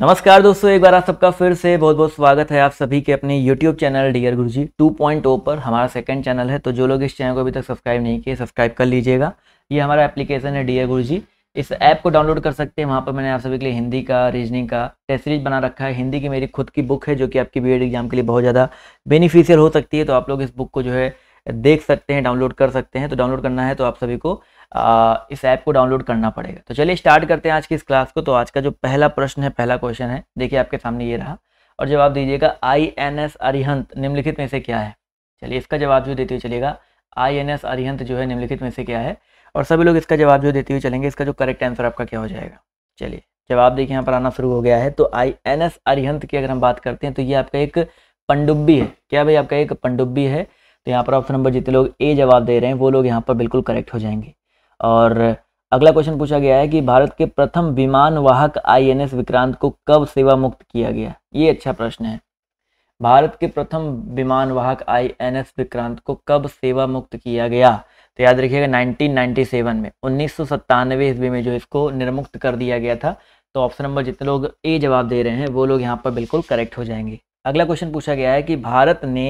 नमस्कार दोस्तों एक बार आप सबका फिर से बहुत बहुत स्वागत है आप सभी के अपने YouTube चैनल डियर गुरुजी 2.0 पर हमारा सेकंड चैनल है तो जो लोग इस चैनल को अभी तक सब्सक्राइब नहीं किए सब्सक्राइब कर लीजिएगा ये हमारा एप्लीकेशन है डियर गुरुजी इस ऐप को डाउनलोड कर सकते हैं वहाँ पर मैंने आप सभी के लिए हिंदी का रीजनिंग का टेस्ट सीरीज बना रखा है हिंदी की मेरी खुद की बुक है जो कि आपकी बी एग्जाम e के लिए बहुत ज़्यादा बेनिफिशियल हो सकती है तो आप लोग इस बुक को जो है देख सकते हैं डाउनलोड कर सकते हैं तो डाउनलोड करना है तो आप सभी को इस ऐप को डाउनलोड करना पड़ेगा तो चलिए स्टार्ट करते हैं आज की इस क्लास को तो आज का जो पहला प्रश्न है पहला क्वेश्चन है देखिए आपके सामने ये रहा और जवाब दीजिएगा आई एन एस अरिहंत निम्नलिखित में से क्या है चलिए इसका जवाब जो देते हुए चलेगा आई एन एस अरिहंत जो है निम्नलिखित में से क्या है और सभी लोग इसका जवाब जो देते हुए चलेंगे इसका जो करेक्ट आंसर आपका क्या हो जाएगा चलिए जवाब देखिए यहाँ पर आना शुरू हो गया है तो आई एन एस अरिहंत की अगर हम बात करते हैं तो ये आपका एक पंडुब्बी है क्या भाई आपका एक पंडुब्बी है तो यहाँ पर ऑप्शन नंबर जितने लोग ए जवाब दे रहे हैं वो लोग यहाँ पर बिल्कुल करेक्ट हो जाएंगे और अगला क्वेश्चन पूछा गया है कि भारत के प्रथम विमान वाहक आईएनएस विक्रांत को कब सेवा मुक्त किया गया ये अच्छा प्रश्न है भारत के प्रथम विमान वाहक आईएनएस विक्रांत को कब सेवा मुक्त किया गया तो याद रखिएगा 1997 में उन्नीस ईस्वी में जो इसको निर्मुक्त कर दिया गया था तो ऑप्शन नंबर जितने लोग ए जवाब दे रहे हैं वो लोग यहाँ पर बिल्कुल करेक्ट हो जाएंगे अगला क्वेश्चन पूछा गया है कि भारत ने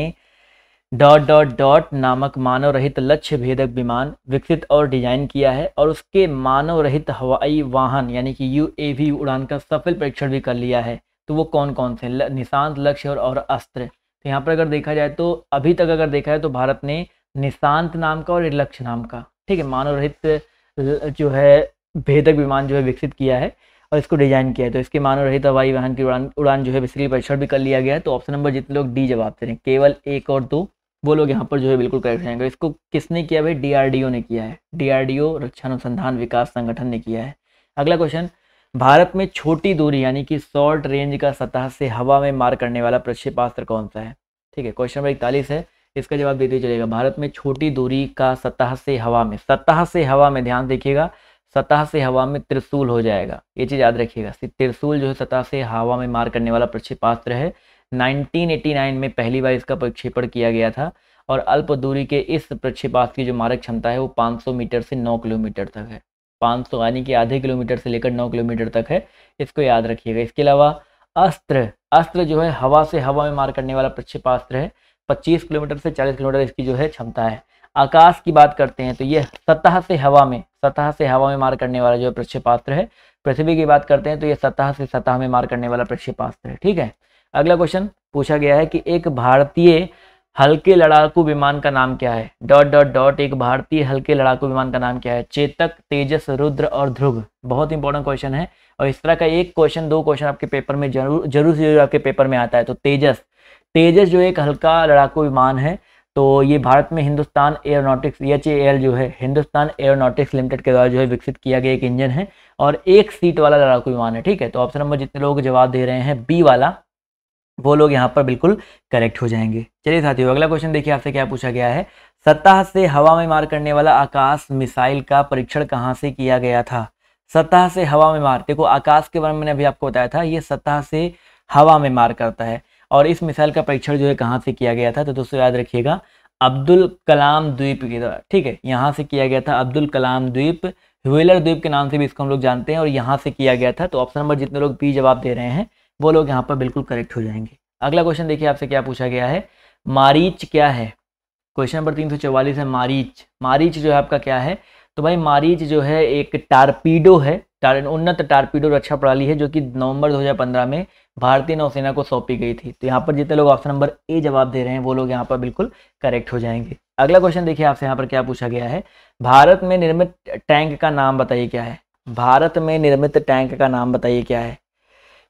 डॉट डॉट डॉट नामक मानव रहित लक्ष्य भेदक विमान विकसित और डिजाइन किया है और उसके मानव रहित हवाई वाहन यानी कि यू उड़ान का सफल परीक्षण भी कर लिया है तो वो कौन कौन से निशांत लक्ष्य और, और अस्त्र तो यहाँ पर अगर देखा जाए तो अभी तक अगर देखा जाए तो भारत ने निशांत नाम का और लक्ष्य नाम का ठीक है मानव रहित जो है भेदक विमान जो है विकसित किया है और इसको डिजाइन किया है तो इसके मानव रहित हवाई वाहन की उड़ान उड़ान जो है बेसिकली परीक्षण भी कर लिया गया है तो ऑप्शन नंबर जितने लोग डी जवाब दे रहे हैं केवल एक और दो वो लोग यहाँ पर जो है बिल्कुल करेक्ट रहेंगे इसको किसने किया भाई डीआरडीओ ने किया है डीआरडीओ रक्षा अनुसंधान विकास संगठन ने किया है अगला क्वेश्चन भारत में छोटी दूरी यानी कि शॉर्ट रेंज का सतह से हवा में मार करने वाला प्रक्षेपास्त्र कौन सा है ठीक है क्वेश्चन नंबर इकतालीस है इसका जवाब देते चलेगा भारत में छोटी दूरी का सतह से हवा में सतह से हवा में ध्यान देखिएगा सतह से हवा में त्रिशूल हो जाएगा ये चीज़ याद रखिएगा त्रिशूल जो है सतह से हवा में मार करने वाला प्रक्षेपास्त्र है 1989 में पहली बार इसका प्रक्षेपण किया गया था और अल्प दूरी के इस प्रक्षेपास्त्र की जो मारक क्षमता है वो 500 मीटर से 9 किलोमीटर तक है 500 यानी कि आधे किलोमीटर से लेकर 9 किलोमीटर तक है इसको याद रखिएगा इसके अलावा अस्त्र अस्त्र जो है हवा से हवा में मार करने वाला प्रक्षेपास्त्र है पच्चीस किलोमीटर से चालीस किलोमीटर इसकी जो है क्षमता है आकाश की बात करते हैं तो यह सतह से हवा में सतह से हवा में मार करने वाला जो प्रक्षेपास्त्र है पृथ्वी की बात करते हैं तो यह सतह से सतह में मार करने वाला प्रक्षेपास्त्र है ठीक है अगला क्वेश्चन पूछा गया है कि एक भारतीय हल्के लड़ाकू विमान का नाम क्या है डॉट डॉट डॉट एक भारतीय हल्के लड़ाकू विमान का नाम क्या है चेतक तेजस रुद्र और ध्रुव बहुत इंपॉर्टेंट क्वेश्चन है और इस तरह का एक क्वेश्चन दो क्वेश्चन आपके पेपर में जरूर जरूर से जरूर आपके पेपर में आता है तो तेजस तेजस जो एक हल्का लड़ाकू विमान है तो ये भारत में हिंदुस्तान एयरोनॉटिक्स एच एल जो है हिंदुस्तान एयरोनॉटिक्स लिमिटेड के द्वारा जो है विकसित किया गया एक इंजन है और एक सीट वाला लड़ाकू विमान है ठीक है तो ऑप्शन नंबर जितने लोग जवाब दे रहे हैं बी वाला वो लोग यहाँ पर बिल्कुल करेक्ट हो जाएंगे चलिए साथियों अगला क्वेश्चन देखिए आपसे क्या पूछा गया है सतह से हवा में मार करने वाला आकाश मिसाइल का परीक्षण कहाँ से किया गया था सतह से हवा में मार देखो आकाश के बारे में मैंने अभी आपको बताया था ये सतह से हवा में मार करता है और इस मिसाइल का परीक्षण जो है कहाँ से किया गया था तो दोस्तों याद रखिएगा अब्दुल कलाम द्वीप के द्वारा ठीक है यहाँ से किया गया था अब्दुल कलाम द्वीप व्हीलर द्वीप के नाम से भी इसको हम लोग जानते हैं और यहाँ से किया गया था तो ऑप्शन नंबर जितने लोग बी जवाब दे रहे हैं वो लोग यहाँ पर बिल्कुल करेक्ट हो जाएंगे अगला क्वेश्चन देखिए आपसे क्या पूछा गया है मारीच क्या है क्वेश्चन नंबर तीन सौ चौवालीस है मारीच मारीच जो है आपका क्या है तो भाई मारीच जो है एक टारपीडो है टार, उन्नत टारपीडो रक्षा प्रणाली है जो कि नवंबर 2015 में भारतीय नौसेना को सौंपी गई थी तो यहाँ पर जितने लोग ऑप्शन नंबर ए जवाब दे रहे हैं वो लोग यहाँ पर बिल्कुल करेक्ट हो जाएंगे अगला क्वेश्चन देखिए आपसे यहाँ पर क्या पूछा गया है भारत में निर्मित टैंक का नाम बताइए क्या है भारत में निर्मित टैंक का नाम बताइए क्या है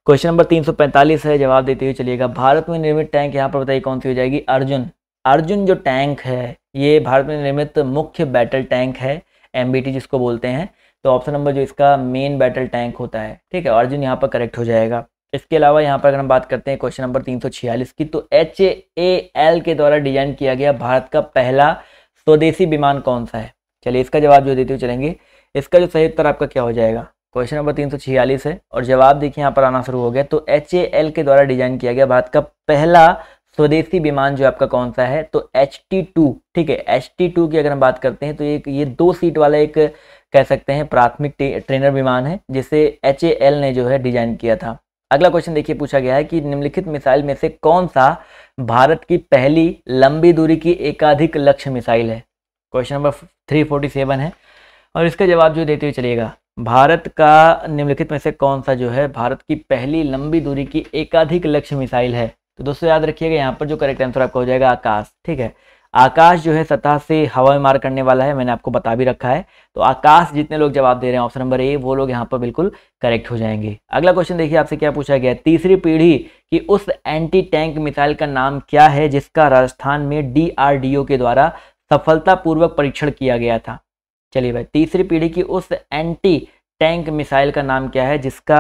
क्वेश्चन नंबर 345 है जवाब देते हुए चलिएगा भारत में निर्मित टैंक यहाँ पर बताइए कौन सी हो जाएगी अर्जुन अर्जुन जो टैंक है ये भारत में निर्मित मुख्य बैटल टैंक है एम जिसको बोलते हैं तो ऑप्शन नंबर जो इसका मेन बैटल टैंक होता है ठीक है अर्जुन यहाँ पर करेक्ट हो जाएगा इसके अलावा यहाँ पर अगर हम बात करते हैं क्वेश्चन नंबर 346 की तो एच ए एल के द्वारा डिजाइन किया गया भारत का पहला स्वदेशी विमान कौन सा है चलिए इसका जवाब जो देते हुए चलेंगे इसका जो सही उत्तर आपका क्या हो जाएगा क्वेश्चन नंबर तीन सौ छियालीस है और जवाब देखिए यहाँ पर आना शुरू हो गया तो एच के द्वारा डिजाइन किया गया भारत का पहला स्वदेशी विमान जो आपका कौन सा है तो एच ठीक है एच की अगर हम बात करते हैं तो एक ये दो सीट वाला एक कह सकते हैं प्राथमिक ट्रेनर विमान है जिसे एच ने जो है डिजाइन किया था अगला क्वेश्चन देखिए पूछा गया है कि निम्नलिखित मिसाइल में से कौन सा भारत की पहली लंबी दूरी की एकाधिक लक्ष्य मिसाइल है question number three forty seven है और इसका जवाब जो देते हुए चलिएगा भारत का निम्नलिखित में से कौन सा जो है भारत की पहली लंबी दूरी की एकाधिक लक्ष्य मिसाइल है तो दोस्तों याद रखिएगा यहाँ पर जो करेक्ट आंसर आपका हो जाएगा आकाश ठीक है आकाश जो है सतह से हवा में मार करने वाला है मैंने आपको बता भी रखा है तो आकाश जितने लोग जवाब दे रहे हैं ऑप्शन नंबर ए वो लोग यहाँ पर बिल्कुल करेक्ट हो जाएंगे अगला क्वेश्चन देखिए आपसे क्या पूछा गया तीसरी पीढ़ी की उस एंटी टैंक मिसाइल का नाम क्या है जिसका राजस्थान में डी के द्वारा सफलतापूर्वक परीक्षण किया गया था चलिए भाई तीसरी पीढ़ी की उस एंटी टैंक मिसाइल का नाम क्या है जिसका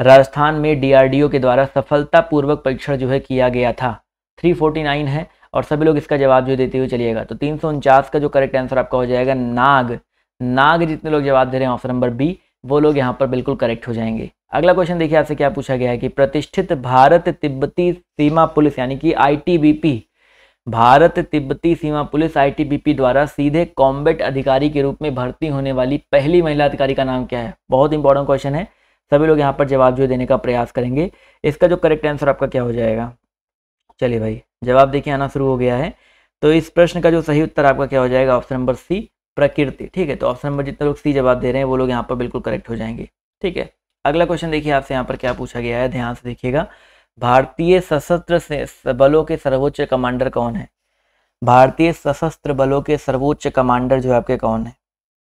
राजस्थान में डीआरडीओ के द्वारा सफलतापूर्वक परीक्षण जो है किया गया था 349 है और सभी लोग इसका जवाब जो देते हुए चलिएगा तो तीन का जो करेक्ट आंसर आपका हो जाएगा नाग नाग जितने लोग जवाब दे रहे हैं ऑप्शन नंबर बी वो लोग यहाँ पर बिल्कुल करेक्ट हो जाएंगे अगला क्वेश्चन देखिए आपसे क्या पूछा गया है कि प्रतिष्ठित भारत तिब्बती सीमा पुलिस यानी कि आईटीबीपी भारत तिब्बती सीमा पुलिस आईटीबीपी द्वारा सीधे कॉम्बेट अधिकारी के रूप में भर्ती होने वाली पहली महिला अधिकारी का नाम क्या है बहुत इंपॉर्टेंट क्वेश्चन है सभी लोग यहाँ पर जवाब जो देने का प्रयास करेंगे इसका जो करेक्ट आंसर आपका क्या हो जाएगा चलिए भाई जवाब देखिए आना शुरू हो गया है तो इस प्रश्न का जो सही उत्तर आपका क्या हो जाएगा ऑप्शन नंबर सी प्रकृति ठीक है तो ऑप्शन नंबर जितने लोग सी जवाब दे रहे हैं वो लोग यहाँ पर बिल्कुल करेक्ट हो जाएंगे ठीक है अगला क्वेश्चन देखिए आपसे यहाँ पर क्या पूछा गया है ध्यान से देखिएगा भारतीय सशस्त्र से बलों के सर्वोच्च कमांडर कौन है भारतीय सशस्त्र बलों के सर्वोच्च कमांडर जो है आपके कौन है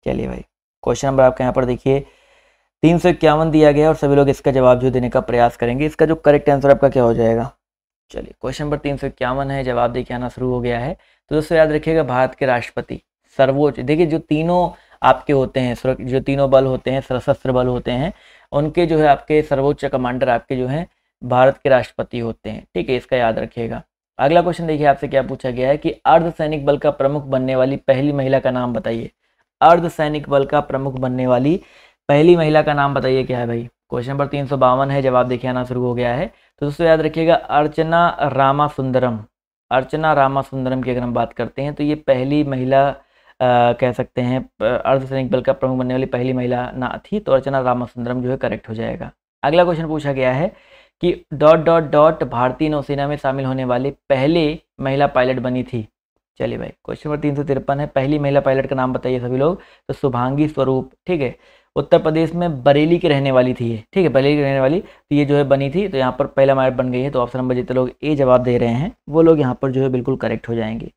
चलिए भाई क्वेश्चन नंबर आपके यहाँ पर देखिए तीन सौ इक्यावन दिया गया और सभी लोग इसका जवाब जो देने का प्रयास करेंगे इसका जो करेक्ट आंसर आपका क्या हो जाएगा चलिए क्वेश्चन नंबर तीन सौ इक्यावन है जवाब देखिए आना शुरू हो गया है तो दोस्तों याद रखिएगा भारत के राष्ट्रपति सर्वोच्च देखिए जो तीनों आपके होते हैं जो तीनों बल होते हैं सशस्त्र बल होते हैं उनके जो है आपके सर्वोच्च कमांडर आपके जो हैं भारत के राष्ट्रपति होते हैं ठीक है इसका याद रखिएगा अगला क्वेश्चन देखिए आपसे क्या पूछा गया है कि अर्धसैनिक बल का प्रमुख बनने वाली पहली महिला का नाम बताइए अर्धसैनिक बल का प्रमुख बनने वाली पहली महिला का नाम बताइए क्या है भाई क्वेश्चन नंबर तीन सौ बावन है जवाब देखिए आना शुरू हो गया है तो दोस्तों याद रखिएगा अर्चना रामा सुंदरम अर्चना रामा सुंदरम की अगर हम बात करते हैं तो ये पहली महिला आ, कह सकते हैं अर्धसैनिक बल का प्रमुख बनने वाली पहली महिला ना थी तो अर्चना रामा सुंदरम जो है करेक्ट हो जाएगा अगला क्वेश्चन पूछा गया है कि डॉट डॉट डॉट भारतीय नौसेना में शामिल होने वाली पहले महिला पायलट बनी थी चलिए भाई क्वेश्चन नंबर तीन सौ तिरपन है पहली महिला पायलट का नाम बताइए सभी लोग तो शुभांगी स्वरूप ठीक है उत्तर प्रदेश में बरेली की रहने वाली थी ठीक है बरेली की रहने वाली तो ये जो है बनी थी तो यहाँ पर पहला मायर बन गई है तो ऑप्शन नंबर जितने लोग ए जवाब दे रहे हैं वो लोग यहाँ पर जो है बिल्कुल करेक्ट हो जाएंगे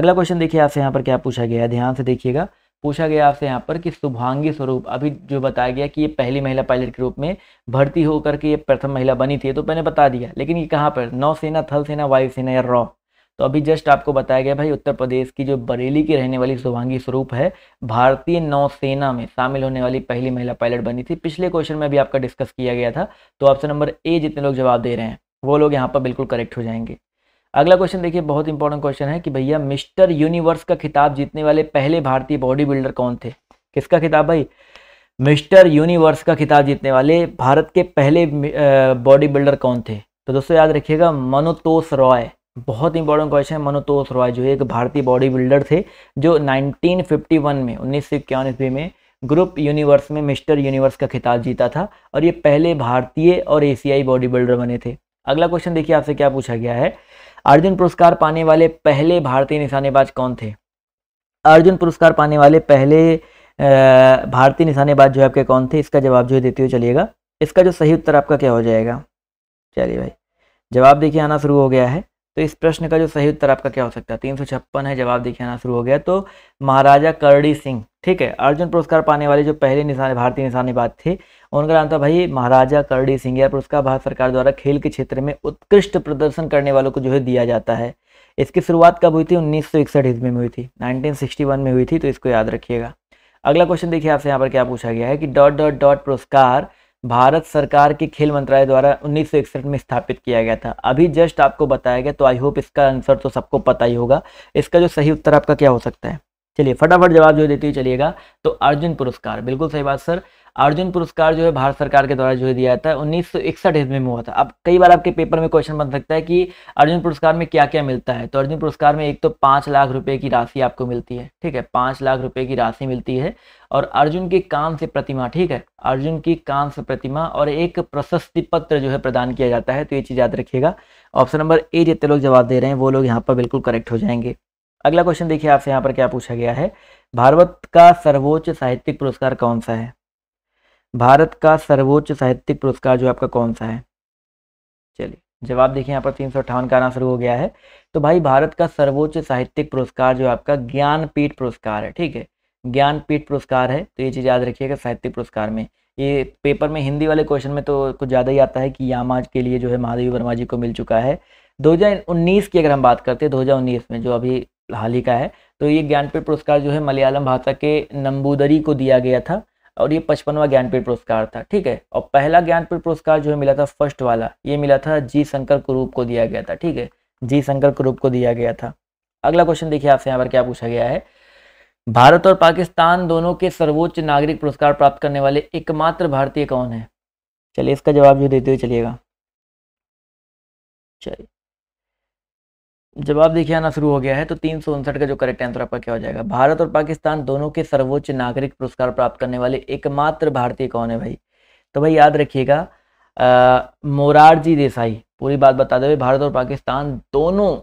अगला क्वेश्चन देखिए आपसे यहाँ पर क्या पूछा गया है ध्यान से देखिएगा पूछा गया आपसे यहाँ पर कि शुभांगी स्वरूप अभी जो बताया गया कि ये पहली महिला पायलट के रूप में भर्ती होकर के ये प्रथम महिला बनी थी तो मैंने बता दिया लेकिन ये कहाँ पर नौसेना थल सेना वायुसेना या रॉ तो अभी जस्ट आपको बताया गया भाई उत्तर प्रदेश की जो बरेली की रहने वाली शुभांगी स्वरूप है भारतीय नौसेना में शामिल होने वाली पहली महिला पायलट बनी थी पिछले क्वेश्चन में भी आपका डिस्कस किया गया था तो ऑप्शन नंबर ए जितने लोग जवाब दे रहे हैं वो लोग यहाँ पर बिल्कुल करेक्ट हो जाएंगे अगला क्वेश्चन देखिए बहुत इंपॉर्टेंट क्वेश्चन है कि भैया मिस्टर यूनिवर्स का खिताब जीतने वाले पहले भारतीय बॉडी बिल्डर कौन थे किसका खिताब भाई मिस्टर यूनिवर्स का खिताब जीतने वाले भारत के पहले बॉडी बिल्डर कौन थे तो दोस्तों याद रखिएगा मनोतोष रॉय बहुत इंपॉर्टेंट क्वेश्चन है मनोतोष रॉय जो एक भारतीय बॉडी बिल्डर थे जो 1951 में उन्नीस सौ ईस्वी में ग्रुप यूनिवर्स में मिस्टर यूनिवर्स का खिताब जीता था और ये पहले भारतीय और एशियाई बॉडी बिल्डर बने थे अगला क्वेश्चन देखिए आपसे क्या पूछा गया है अर्जुन पुरस्कार पाने वाले पहले भारतीय निशानेबाज कौन थे अर्जुन पुरस्कार पाने वाले पहले भारतीय निशानेबाज जो है आपके कौन थे इसका जवाब जो है देते हुए चलिएगा इसका जो सही उत्तर आपका क्या हो जाएगा चलिए भाई जवाब देखिए आना शुरू हो गया है तो इस प्रश्न का जो सही उत्तर आपका क्या हो सकता है तीन सौ छप्पन है जवाब देखिए आना शुरू हो गया तो महाराजा करड़ी सिंह ठीक है अर्जुन पुरस्कार पाने वाले जो पहले निशान भारतीय निशानेबाज थे उनका नाम था भाई महाराजा करड़ी सिंह यह पुरस्कार भारत सरकार द्वारा खेल के क्षेत्र में उत्कृष्ट प्रदर्शन करने वालों को जो है दिया जाता है इसकी शुरुआत कब हुई थी उन्नीस सौ इकसठ ईस्वी में हुई थी वन में हुई थी तो इसको याद रखिएगा अगला क्वेश्चन देखिए आपसे यहाँ पर क्या पूछा गया है कि डॉट डॉट डॉट पुरस्कार भारत सरकार के खेल मंत्रालय द्वारा उन्नीस में स्थापित किया गया था अभी जस्ट आपको बताया गया तो आई होप इसका आंसर तो सबको पता ही होगा इसका जो सही उत्तर आपका क्या हो सकता है चलिए फटाफट जवाब जो देती हुई चलिएगा तो अर्जुन पुरस्कार बिल्कुल सही बात सर अर्जुन पुरस्कार जो है भारत सरकार के द्वारा जो है दिया जाता है उन्नीस सौ इकसठ ईस्वी में हुआ था अब कई बार आपके पेपर में क्वेश्चन बन सकता है कि अर्जुन पुरस्कार में क्या क्या मिलता है तो अर्जुन पुरस्कार में एक तो पाँच लाख रुपये की राशि आपको मिलती है ठीक है पाँच लाख रुपये की राशि मिलती है और अर्जुन की काम से प्रतिमा ठीक है अर्जुन की कान से प्रतिमा और एक प्रशस्ति पत्र जो है प्रदान किया जाता है तो ये चीज़ याद रखिएगा ऑप्शन नंबर ए जितने लोग जवाब दे रहे हैं वो लोग यहाँ पर बिल्कुल करेक्ट हो जाएंगे अगला क्वेश्चन देखिए आपसे यहाँ पर क्या पूछा गया है भारत का सर्वोच्च साहित्यिक पुरस्कार कौन सा है भारत का सर्वोच्च साहित्यिक पुरस्कार जो आपका कौन सा है चलिए जवाब देखिए यहाँ पर तीन सौ अट्ठावन का आना शुरू हो गया है तो भाई भारत का सर्वोच्च साहित्यिक पुरस्कार जो आपका ज्ञानपीठ पुरस्कार है ठीक है ज्ञानपीठ पुरस्कार है तो ये चीज़ याद रखिएगा साहित्यिक पुरस्कार में ये पेपर में हिंदी वाले क्वेश्चन में तो कुछ ज़्यादा ही आता है कि यामाज के लिए जो है महादेवी वर्मा जी को मिल चुका है 2019 की अगर हम बात करते हैं 2019 में जो अभी हाल ही का है तो ये ज्ञानपीठ पुरस्कार जो है मलयालम भाषा के नंबूदरी को दिया गया था और ये पचपनवा ज्ञानपीठ पुरस्कार था ठीक है और पहला ज्ञानपीठ पुरस्कार जो है मिला था फर्स्ट वाला ये मिला था जी शंकर कुरूप को दिया गया था ठीक है जी शंकर कुरूप को दिया गया था अगला क्वेश्चन देखिए आपसे यहाँ पर क्या पूछा गया है भारत और पाकिस्तान दोनों के सर्वोच्च नागरिक पुरस्कार प्राप्त करने वाले एकमात्र भारतीय कौन है चलिए इसका जवाब जो देते हुए चलिएगा चलिए जवाब देखिए आना शुरू हो गया है तो तीन सौ उनसठ का जो करेक्ट आंसर आपका क्या हो जाएगा भारत और पाकिस्तान दोनों के सर्वोच्च नागरिक पुरस्कार प्राप्त करने वाले एकमात्र भारतीय कौन है भाई तो भाई याद रखिएगा मोरारजी देसाई पूरी बात बता दें भारत और पाकिस्तान दोनों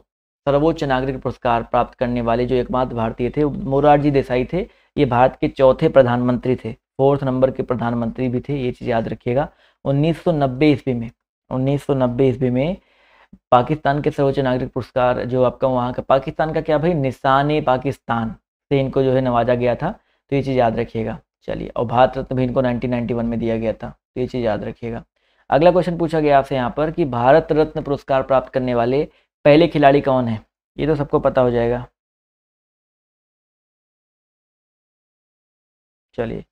सर्वोच्च नागरिक पुरस्कार प्राप्त करने वाले जो एकमात्र भारतीय थे मोरारजी देसाई थे ये भारत के चौथे प्रधानमंत्री थे फोर्थ नंबर के प्रधानमंत्री भी थे ये चीज़ याद रखिएगा उन्नीस नब्बे ईस्वी में उन्नीस नब्बे ईस्वी में पाकिस्तान के सर्वोच्च नागरिक पुरस्कार जो आपका वहाँ का पाकिस्तान का क्या भाई निशान पाकिस्तान से इनको जो है नवाजा गया था तो ये चीज़ याद रखिएगा चलिए और भारत रत्न भी इनको 1991 में दिया गया था तो ये चीज़ याद रखिएगा अगला क्वेश्चन पूछा गया आपसे यहाँ पर कि भारत रत्न पुरस्कार प्राप्त करने वाले पहले खिलाड़ी कौन है ये तो सबको पता हो जाएगा चलिए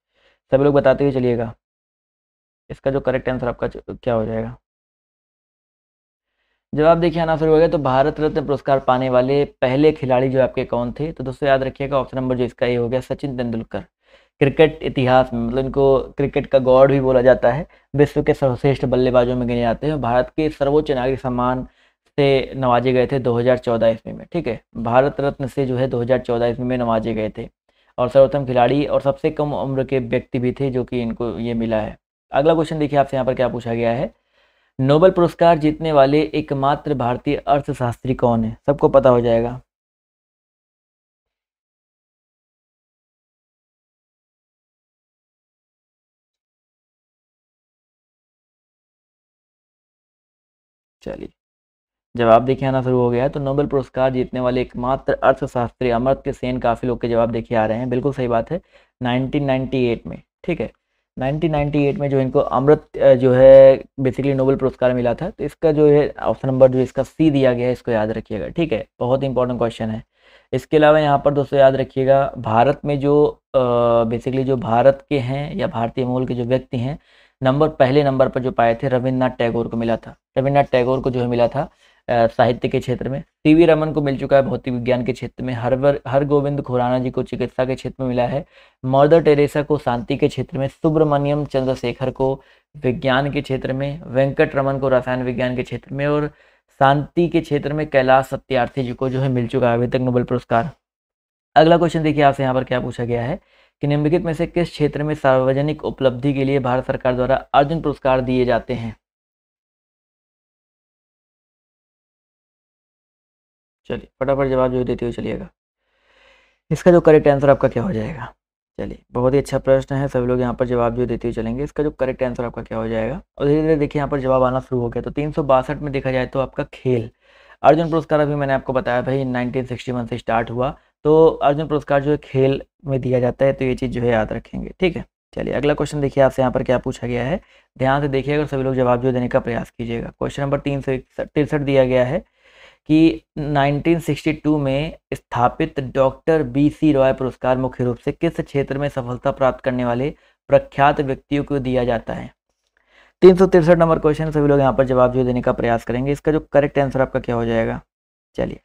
सभी लोग बताते हुए चलिएगा इसका जो करेक्ट आंसर आपका क्या हो जाएगा जवाब देखिए आना शुरू हो गया तो भारत रत्न पुरस्कार पाने वाले पहले खिलाड़ी जो आपके कौन थे तो दोस्तों याद रखिएगा ऑप्शन नंबर जो इसका ये हो गया सचिन तेंदुलकर क्रिकेट इतिहास में मतलब इनको क्रिकेट का गॉड भी बोला जाता है विश्व के सर्वश्रेष्ठ बल्लेबाजों में गिने जाते हैं भारत के सर्वोच्च नागरिक सम्मान से नवाजे गए थे 2014 ईस्वी में ठीक है भारत रत्न से जो है 2014 ईस्वी में नवाजे गए थे और सर्वोत्तम खिलाड़ी और सबसे कम उम्र के व्यक्ति भी थे जो कि इनको ये मिला है अगला क्वेश्चन देखिए आपसे यहाँ पर क्या पूछा गया है नोबल पुरस्कार जीतने वाले एकमात्र भारतीय अर्थशास्त्री कौन है सबको पता हो जाएगा चलिए जवाब देखिए आना शुरू हो गया है तो नोबेल पुरस्कार जीतने वाले एकमात्र अर्थशास्त्री अमृत के सेन काफ़ी लोग के जवाब देखे आ रहे हैं बिल्कुल सही बात है 1998 में ठीक है 1998 में जो इनको अमृत जो है बेसिकली नोबेल पुरस्कार मिला था तो इसका जो है ऑप्शन नंबर जो इसका सी दिया गया है इसको याद रखिएगा ठीक है बहुत इंपॉर्टेंट क्वेश्चन है इसके अलावा यहाँ पर दोस्तों याद रखिएगा भारत में जो बेसिकली जो भारत के हैं या भारतीय मूल के जो व्यक्ति हैं नंबर पहले नंबर पर जो पाए थे रविन्द्रनाथ टैगोर को मिला था रविन्द्रनाथ टैगोर को जो है मिला था साहित्य के क्षेत्र में सी वी रमन को मिल चुका है भौतिक विज्ञान के क्षेत्र में हरवर हर गोविंद खुराना जी को चिकित्सा के क्षेत्र में मिला है मदर टेरेसा को शांति के क्षेत्र में सुब्रमण्यम चंद्रशेखर को विज्ञान के क्षेत्र में वेंकट रमन को रसायन विज्ञान के क्षेत्र में और शांति के क्षेत्र में कैलाश सत्यार्थी जी को जो है मिल चुका है अभी तक नोबेल पुरस्कार अगला क्वेश्चन देखिए आपसे यहाँ पर क्या पूछा गया है कि निम्नलिखित में से किस क्षेत्र में सार्वजनिक उपलब्धि के लिए भारत सरकार द्वारा अर्जुन पुरस्कार दिए जाते हैं चलिए फटाफट जवाब जो देते हुए चलिएगा इसका जो करेक्ट आंसर आपका क्या हो जाएगा चलिए बहुत ही अच्छा प्रश्न है सभी लोग यहाँ पर जवाब जो देते हुए चलेंगे इसका जो करेक्ट आंसर आपका क्या हो जाएगा और धीरे धीरे देखिए यहाँ पर जवाब आना शुरू हो गया तो तीन में देखा जाए तो आपका खेल अर्जुन पुरस्कार अभी मैंने आपको बताया भाई नाइनटीन से स्टार्ट हुआ तो अर्जुन पुरस्कार जो है खेल में दिया जाता है तो ये चीज़ जो है याद रखेंगे ठीक है चलिए अगला क्वेश्चन देखिए आपसे यहाँ पर क्या पूछा गया है ध्यान से देखिए अगर सभी लोग जवाब जो देने का प्रयास कीजिएगा क्वेश्चन नंबर तीन सौ तिरसठ दिया गया है कि 1962 में स्थापित डॉक्टर बी सी रॉय पुरस्कार मुख्य रूप से किस क्षेत्र में सफलता प्राप्त करने वाले प्रख्यात व्यक्तियों को दिया जाता है तीन सौ तिरसठ नंबर क्वेश्चन सभी लोग यहाँ पर जवाब जो देने का प्रयास करेंगे इसका जो करेक्ट आंसर आपका क्या हो जाएगा चलिए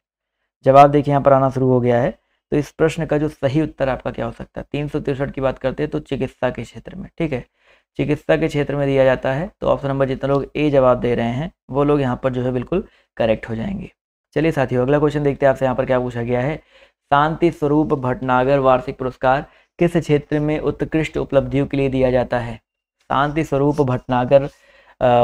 जवाब देखिए यहाँ पर आना शुरू हो गया है तो इस प्रश्न का जो सही उत्तर आपका क्या हो सकता है तीन सौ तिरसठ की बात करते हैं तो चिकित्सा के क्षेत्र में ठीक है चिकित्सा के क्षेत्र में दिया जाता है तो ऑप्शन नंबर जितने लोग ए जवाब दे रहे हैं वो लोग यहाँ पर जो है बिल्कुल करेक्ट हो जाएंगे चलिए साथियों अगला क्वेश्चन देखते हैं आपसे यहाँ पर क्या पूछा गया है शांति स्वरूप भटनागर वार्षिक पुरस्कार किस क्षेत्र में उत्कृष्ट उपलब्धियों के लिए दिया जाता है शांति स्वरूप भटनागर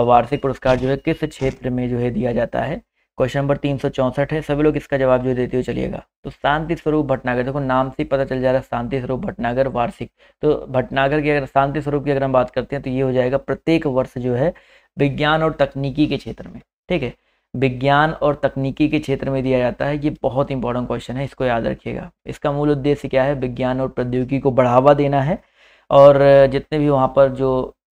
वार्षिक पुरस्कार जो है किस क्षेत्र में जो है दिया जाता है क्वेश्चन नंबर तीन सौ चौंसठ है सभी लोग इसका जवाब जो देते हुए चलिएगा तो शांति स्वरूप भटनागर देखो नाम से पता चल जा रहा है शांति स्वरूप भटनागर वार्षिक तो भटनागर की अगर शांति स्वरूप की अगर हम बात करते हैं तो ये हो जाएगा प्रत्येक वर्ष जो है विज्ञान और तकनीकी के क्षेत्र में ठीक है विज्ञान और तकनीकी के क्षेत्र में दिया जाता है ये बहुत इंपॉर्टेंट क्वेश्चन है इसको याद रखिएगा इसका मूल उद्देश्य क्या है विज्ञान और प्रौद्योगिकी को बढ़ावा देना है और जितने भी वहाँ पर जो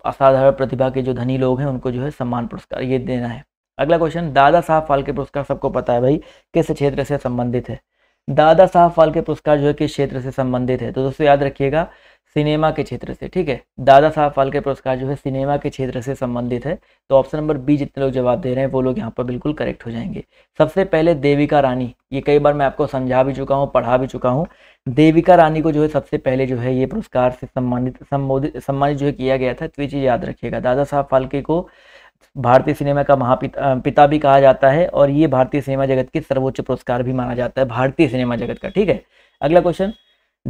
असाधारण प्रतिभा के जो धनी लोग हैं उनको जो है सम्मान पुरस्कार ये देना है अगला क्वेश्चन दादा साहब फाल्के पुरस्कार सबको पता है भाई किस क्षेत्र से संबंधित है दादा साहब फाल्के पुरस्कार जो है किस क्षेत्र से संबंधित है तो दोस्तों याद रखिएगा सिनेमा के क्षेत्र से ठीक है दादा साहब फालके पुरस्कार जो है सिनेमा के क्षेत्र से संबंधित है तो ऑप्शन नंबर बी जितने लोग जवाब दे रहे हैं वो लोग यहाँ पर बिल्कुल करेक्ट हो जाएंगे सबसे पहले देविका रानी ये कई बार मैं आपको समझा भी चुका हूँ पढ़ा भी चुका हूँ देविका रानी को जो है सबसे पहले जो है ये पुरस्कार से सम्मानित संबोधित सम्मानित जो है किया गया था तो ये चीज़ याद रखिएगा दादा साहब फालके को भारतीय सिनेमा का महापिता पिता भी कहा जाता है और ये भारतीय सिनेमा जगत के सर्वोच्च पुरस्कार भी माना जाता है भारतीय सिनेमा जगत का ठीक है अगला क्वेश्चन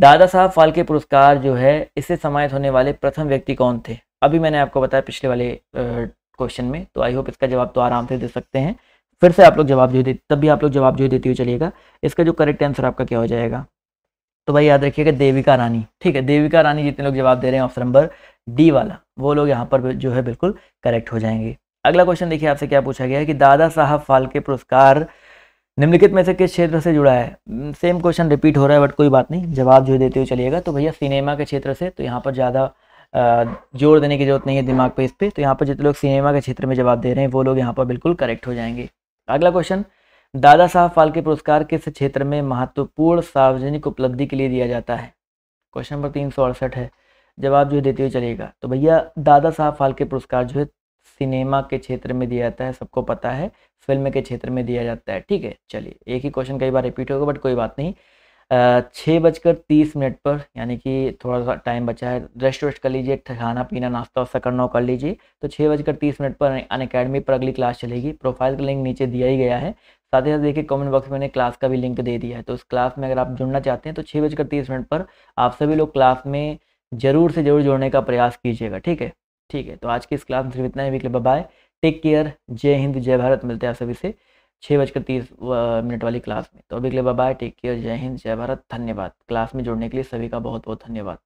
दादा साहब फाल्के पुरस्कार जो है इससे सम्मानित होने वाले प्रथम व्यक्ति कौन थे अभी मैंने आपको बताया पिछले वाले क्वेश्चन में तो आई होप इसका जवाब तो आराम से दे सकते हैं फिर से आप लोग जवाब जो देते तब भी आप लोग जवाब जो देते हुए चलिएगा इसका जो करेक्ट आंसर आपका क्या हो जाएगा तो भाई याद रखिएगा देविका रानी ठीक है देविका रानी जितने लोग जवाब दे रहे हैं ऑप्शन नंबर डी वाला वो लोग यहाँ पर जो है बिल्कुल करेक्ट हो जाएंगे अगला क्वेश्चन देखिए आपसे क्या पूछा गया है कि दादा साहब फाल्के पुरस्कार निम्नलिखित में से किस क्षेत्र से जुड़ा है सेम क्वेश्चन रिपीट हो रहा है बट कोई बात नहीं जवाब जो देते हुए चलिएगा तो भैया सिनेमा के क्षेत्र से तो यहाँ पर ज़्यादा जोर देने की जरूरत नहीं है दिमाग पे इस पर तो यहाँ पर जितने लोग सिनेमा के क्षेत्र में जवाब दे रहे हैं वो लोग यहाँ पर बिल्कुल करेक्ट हो जाएंगे अगला क्वेश्चन दादा साहब फाल्के पुरस्कार किस क्षेत्र में महत्वपूर्ण सार्वजनिक उपलब्धि के लिए दिया जाता है क्वेश्चन नंबर तीन सौ अड़सठ है जवाब जो है देते हुए चलेगा तो भैया दादा साहब फाल्के पुरस्कार जो है सिनेमा के क्षेत्र में दिया जाता है सबको पता है फिल्म के क्षेत्र में दिया जाता है ठीक है चलिए एक ही क्वेश्चन कई बार रिपीट होगा बट कोई बात नहीं छः बजकर तीस मिनट पर यानी कि थोड़ा सा टाइम बचा है रेस्ट वेस्ट कर लीजिए खाना पीना नाश्ता वास्ता करना कर लीजिए तो छः बजकर तीस मिनट पर अन अकेडमी पर अगली क्लास चलेगी प्रोफाइल का लिंक नीचे दिया ही गया है साथ ही साथ देखिए कमेंट बॉक्स में मैंने क्लास का भी लिंक दे दिया है तो उस क्लास में अगर आप जुड़ना चाहते हैं तो छः बजकर तीस मिनट पर आप सभी लोग क्लास में ज़रूर से ज़रूर जुड़ने का प्रयास कीजिएगा ठीक है ठीक है तो आज की इस क्लास में सिर्फ इतना ही week bye take care Jai Hind जय भारत मिलते हैं आप सभी से छः बजकर तीस मिनट वाली क्लास में तो अभी के लिए bye take care Jai Hind जय भारत धन्यवाद क्लास में जुड़ने के लिए सभी का बहुत बहुत धन्यवाद